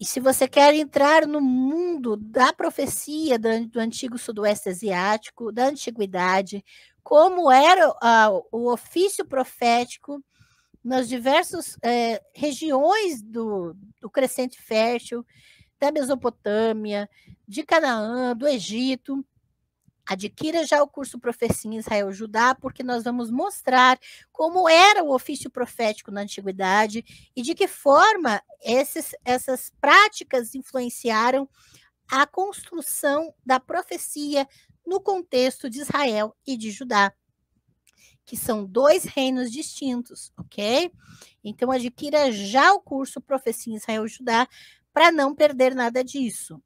E se você quer entrar no mundo da profecia do, antigo Sudoeste Asiático, da antiguidade, como era o ofício profético nas diversas é, regiões do, do crescente fértil, da Mesopotâmia, de Canaã, do Egito, Adquira já o curso Profecia em Israel Judá, porque nós vamos mostrar como era o ofício profético na antiguidade e de que forma esses, essas práticas influenciaram a construção da profecia no contexto de Israel e de Judá, que são dois reinos distintos, ok? Então adquira já o curso Profecia em Israel Judá para não perder nada disso.